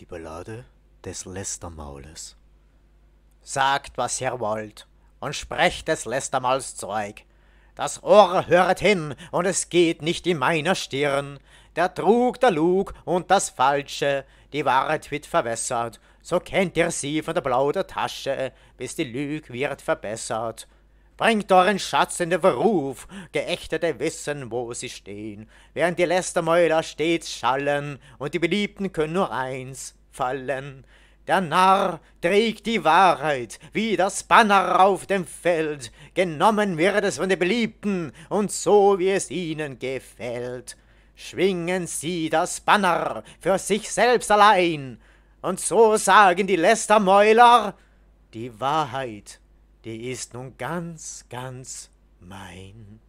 Die Ballade des Lästermaules. Sagt, was ihr wollt, und sprecht des Lästermauls Zeug. Das Ohr höret hin, und es geht nicht in meiner Stirn. Der Trug, der Lug und das Falsche, die Wahrheit wird verwässert. So kennt ihr sie von der blauen Tasche, bis die Lüg wird verbessert. Bringt euren Schatz in den Verruf, Geächtete wissen, wo sie stehen, während die Lästermäuler stets schallen und die Beliebten können nur eins fallen. Der Narr trägt die Wahrheit wie das Banner auf dem Feld, genommen wird es von den Beliebten und so wie es ihnen gefällt. Schwingen sie das Banner für sich selbst allein, und so sagen die Lästermäuler die Wahrheit die ist nun ganz, ganz mein.